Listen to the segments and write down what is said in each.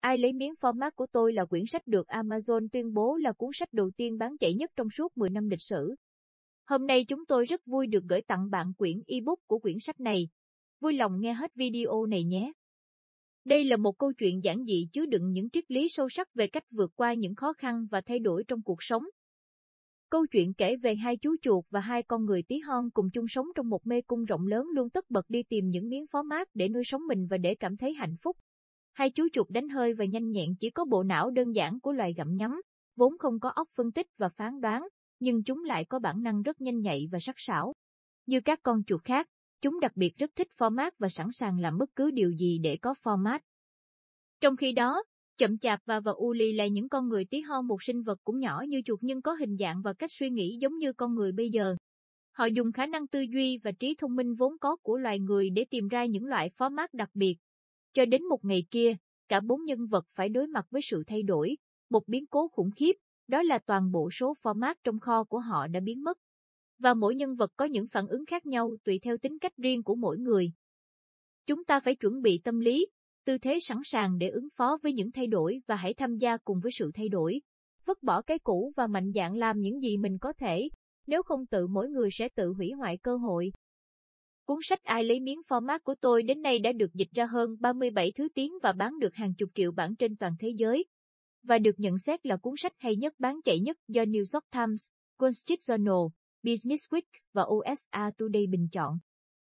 Ai lấy miếng format của tôi là quyển sách được Amazon tuyên bố là cuốn sách đầu tiên bán chạy nhất trong suốt 10 năm lịch sử. Hôm nay chúng tôi rất vui được gửi tặng bạn quyển ebook của quyển sách này. Vui lòng nghe hết video này nhé. Đây là một câu chuyện giản dị chứa đựng những triết lý sâu sắc về cách vượt qua những khó khăn và thay đổi trong cuộc sống. Câu chuyện kể về hai chú chuột và hai con người tí hon cùng chung sống trong một mê cung rộng lớn luôn tất bật đi tìm những miếng phó mát để nuôi sống mình và để cảm thấy hạnh phúc. Hai chú chuột đánh hơi và nhanh nhẹn chỉ có bộ não đơn giản của loài gặm nhấm vốn không có óc phân tích và phán đoán, nhưng chúng lại có bản năng rất nhanh nhạy và sắc sảo. Như các con chuột khác, chúng đặc biệt rất thích format và sẵn sàng làm bất cứ điều gì để có format. Trong khi đó, chậm chạp và và Uli là những con người tí hon một sinh vật cũng nhỏ như chuột nhưng có hình dạng và cách suy nghĩ giống như con người bây giờ. Họ dùng khả năng tư duy và trí thông minh vốn có của loài người để tìm ra những loại format đặc biệt, cho đến một ngày kia, cả bốn nhân vật phải đối mặt với sự thay đổi, một biến cố khủng khiếp, đó là toàn bộ số format trong kho của họ đã biến mất. Và mỗi nhân vật có những phản ứng khác nhau tùy theo tính cách riêng của mỗi người. Chúng ta phải chuẩn bị tâm lý, tư thế sẵn sàng để ứng phó với những thay đổi và hãy tham gia cùng với sự thay đổi. Vứt bỏ cái cũ và mạnh dạn làm những gì mình có thể, nếu không tự mỗi người sẽ tự hủy hoại cơ hội. Cuốn sách Ai lấy miếng format của tôi đến nay đã được dịch ra hơn 37 thứ tiếng và bán được hàng chục triệu bản trên toàn thế giới. Và được nhận xét là cuốn sách hay nhất bán chạy nhất do New York Times, Wall Street Journal, Business Week và USA Today bình chọn.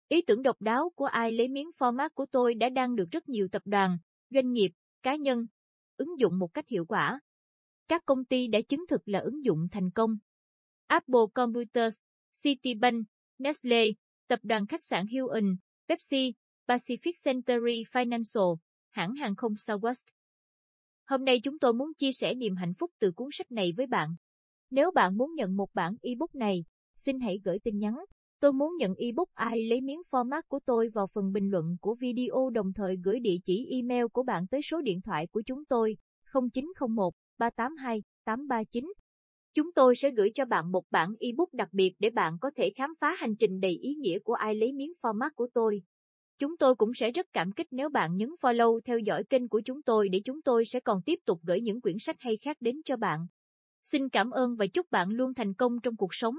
Ý tưởng độc đáo của ai lấy miếng format của tôi đã đang được rất nhiều tập đoàn, doanh nghiệp, cá nhân ứng dụng một cách hiệu quả. Các công ty đã chứng thực là ứng dụng thành công. Apple Computers, Citibank, Nestle, tập đoàn khách sạn Hilton, Pepsi, Pacific Century Financial, hãng hàng không Southwest. Hôm nay chúng tôi muốn chia sẻ niềm hạnh phúc từ cuốn sách này với bạn. Nếu bạn muốn nhận một bản ebook này, xin hãy gửi tin nhắn. Tôi muốn nhận ebook ai lấy miếng format của tôi vào phần bình luận của video đồng thời gửi địa chỉ email của bạn tới số điện thoại của chúng tôi 0901 382 839. Chúng tôi sẽ gửi cho bạn một bản ebook đặc biệt để bạn có thể khám phá hành trình đầy ý nghĩa của ai lấy miếng format của tôi. Chúng tôi cũng sẽ rất cảm kích nếu bạn nhấn follow theo dõi kênh của chúng tôi để chúng tôi sẽ còn tiếp tục gửi những quyển sách hay khác đến cho bạn. Xin cảm ơn và chúc bạn luôn thành công trong cuộc sống.